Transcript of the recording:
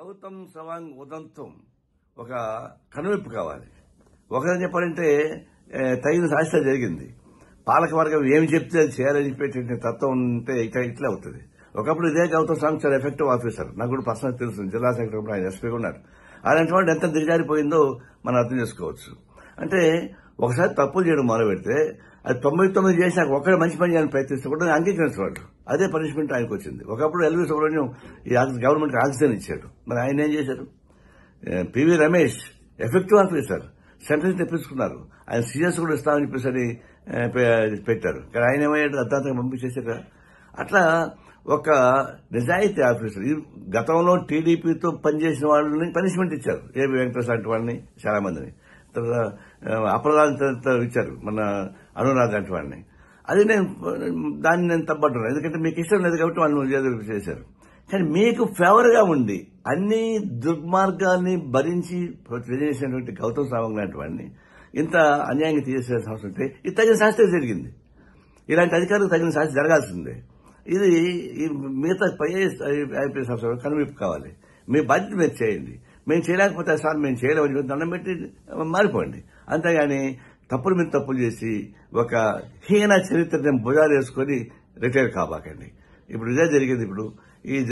గౌతమ్ సవాంగ్ ఉదంతం ఒక కనువిప్పు కావాలి ఒకదని చెప్పాలంటే తగిన శాస్త్రం జరిగింది పాలకవర్గం ఏమి చెప్తే అది చేయాలని చెప్పేటువంటి తత్వం ఉంటే ఇక్కడ ఇట్లా అవుతుంది ఒకప్పుడు ఇదే గౌతమ్ సాంగ్ చాలా ఎఫెక్టివ్ ఆఫీసర్ నాకు కూడా పర్సనల్ తెలుసు జిల్లా సెక్రటరీ ఆయన ఎస్పీ ఉన్నారు అలాంటి వాడు ఎంత దిగజారిపోయిందో మనం అర్థం చేసుకోవచ్చు అంటే ఒకసారి తప్పులు చేయడం మొదలు పెడితే అది తొంభై తొమ్మిది నాకు ఒక్కడ మంచి పని చేయాలని ప్రయత్నిస్తే కూడా అంగీకరించవాళ్ళు అదే పనిష్మెంట్ ఆయనకు వచ్చింది ఒకప్పుడు ఎల్వి సుబ్రహ్మణ్యం ఈ గవర్నమెంట్కి ఆక్సిజన్ ఇచ్చాడు మరి ఆయన ఏం చేశారు PV Ramesh effective officer centres తెప్పించుకున్నారు ఆయన సీఎస్ కూడా ఇస్తామని చెప్పేసి పెట్టారు కానీ ఆయన ఏమయ్యాడు అర్థాంతంగా పంపించేశారు అట్లా ఒక నిజాయితీ ఆఫీసర్ ఈ గతంలో టీడీపీతో పనిచేసిన వాళ్ళని పనిష్మెంట్ ఇచ్చారు ఏబి వెంకటేశ్వర లాంటి వాళ్ళని చాలా మందిని తర్వాత అప్రదాంత ఇచ్చారు మన అనురాధ లాంటి వాళ్ళని అది నేను దాన్ని నేను తప్పట్టను ఎందుకంటే మీకు ఇష్టం లేదు కాబట్టి వాళ్ళు ఎదురు చేశారు కానీ మీకు ఫేవర్గా ఉండి అన్ని దుర్మార్గాల్ని భరించి తెలియజేసినటువంటి గౌతమ్ సావంగ్ లాంటి వాడిని ఇంత అన్యాయంగా తీసేసిన అవసరం ఉంటే ఇది తగిన శాస్త్రం జరిగింది ఇలాంటి అధికారులకు తగిన శాస్త్ర జరగాల్సిందే ఇది మిగతా పై ఐపీఎస్ అవసరం కనువిప్పు కావాలి మీ బాధ్యత మీరు చేయండి మేము చేయలేకపోతే సార్ మేము చేయలేమని దండం పెట్టి మారిపోండి అంతేగాని తప్పులు మీద తప్పులు చేసి ఒక హీన చరిత్రని భుజాలు వేసుకొని రిటైర్ కాబాకండి ఇప్పుడు ఇదే జరిగింది ఇప్పుడు ఈ